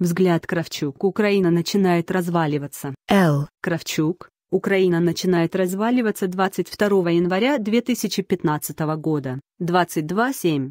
Взгляд Кравчук. Украина начинает разваливаться. Л. Кравчук. Украина начинает разваливаться 22 января 2015 года. 22.7.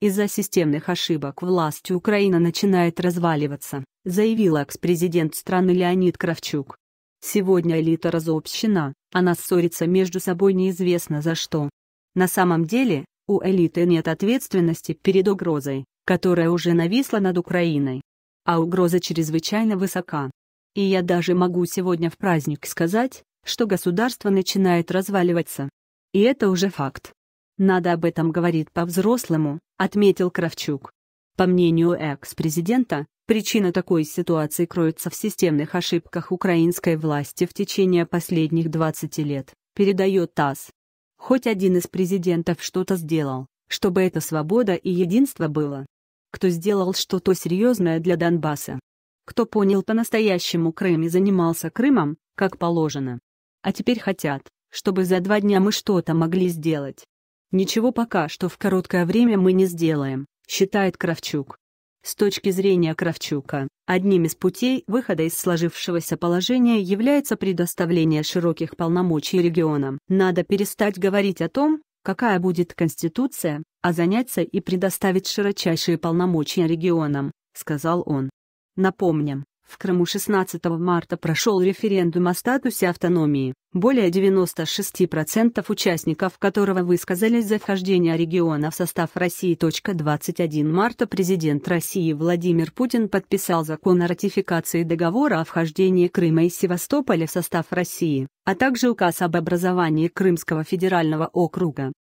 Из-за системных ошибок власти Украина начинает разваливаться, заявил экс-президент страны Леонид Кравчук. Сегодня элита разобщена, она ссорится между собой неизвестно за что. На самом деле, у элиты нет ответственности перед угрозой, которая уже нависла над Украиной а угроза чрезвычайно высока. И я даже могу сегодня в праздник сказать, что государство начинает разваливаться. И это уже факт. Надо об этом говорить по-взрослому, отметил Кравчук. По мнению экс-президента, причина такой ситуации кроется в системных ошибках украинской власти в течение последних 20 лет, передает ТАСС. Хоть один из президентов что-то сделал, чтобы эта свобода и единство было, кто сделал что-то серьезное для Донбасса. Кто понял по-настоящему Крым и занимался Крымом, как положено. А теперь хотят, чтобы за два дня мы что-то могли сделать. Ничего пока что в короткое время мы не сделаем, считает Кравчук. С точки зрения Кравчука, одним из путей выхода из сложившегося положения является предоставление широких полномочий регионам. Надо перестать говорить о том, какая будет Конституция, а заняться и предоставить широчайшие полномочия регионам», — сказал он. Напомним, в Крыму 16 марта прошел референдум о статусе автономии, более 96% участников которого высказались за вхождение региона в состав России. 21 марта президент России Владимир Путин подписал закон о ратификации договора о вхождении Крыма и Севастополя в состав России, а также указ об образовании Крымского федерального округа.